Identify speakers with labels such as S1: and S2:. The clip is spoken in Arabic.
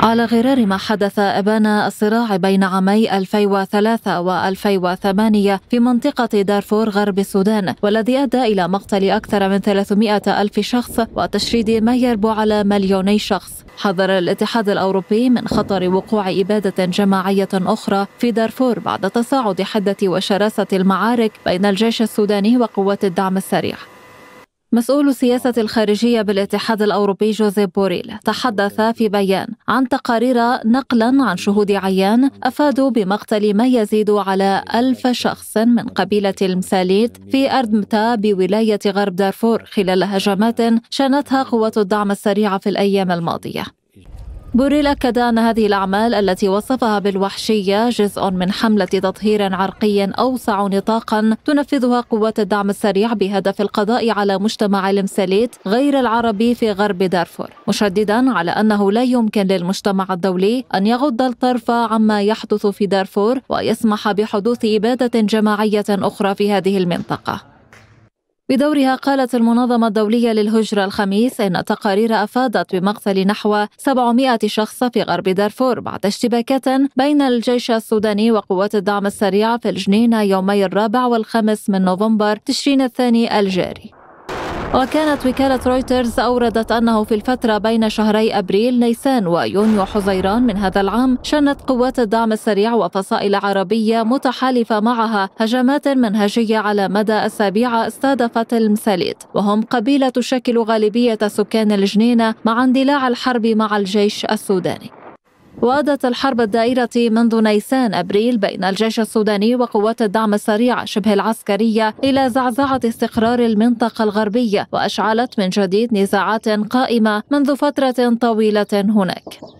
S1: على غرار ما حدث أبان الصراع بين عامي 2003 و 2008 في منطقة دارفور غرب السودان والذي أدى إلى مقتل أكثر من 300 ألف شخص وتشريد ما يربو على مليوني شخص حذر الاتحاد الأوروبي من خطر وقوع إبادة جماعية أخرى في دارفور بعد تصاعد حدة وشراسة المعارك بين الجيش السوداني وقوات الدعم السريع مسؤول سياسة الخارجية بالاتحاد الأوروبي جوزيف بوريل تحدث في بيان عن تقارير نقلا عن شهود عيان أفادوا بمقتل ما يزيد على ألف شخص من قبيلة المساليت في أردمتا بولاية غرب دارفور خلال هجمات شنتها قوة الدعم السريع في الأيام الماضية بوريل أكد أن هذه الأعمال التي وصفها بالوحشية جزء من حملة تطهير عرقي أوسع نطاقا تنفذها قوات الدعم السريع بهدف القضاء على مجتمع المساليت غير العربي في غرب دارفور مشددا على أنه لا يمكن للمجتمع الدولي أن يغض الطرف عما يحدث في دارفور ويسمح بحدوث إبادة جماعية أخرى في هذه المنطقة بدورها قالت المنظمة الدولية للهجرة الخميس إن تقارير أفادت بمقتل نحو 700 شخص في غرب دارفور بعد اشتباكات بين الجيش السوداني وقوات الدعم السريع في الجنينة يومي الرابع والخامس من نوفمبر تشرين الثاني الجاري وكانت وكالة رويترز أوردت أنه في الفترة بين شهري أبريل نيسان ويونيو حزيران من هذا العام شنت قوات الدعم السريع وفصائل عربية متحالفة معها هجمات منهجية على مدى أسابيع استهدفت المساليت وهم قبيلة تشكل غالبية سكان الجنينة مع اندلاع الحرب مع الجيش السوداني وادت الحرب الدائرة منذ نيسان أبريل بين الجيش السوداني وقوات الدعم السريع شبه العسكرية إلى زعزعة استقرار المنطقة الغربية وأشعلت من جديد نزاعات قائمة منذ فترة طويلة هناك